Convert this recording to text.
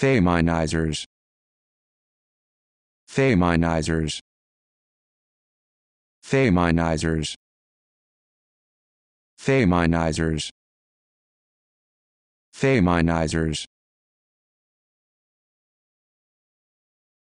Thaminizers. Thaminizers. Thaminizers. Thaminizers. Thaminizers.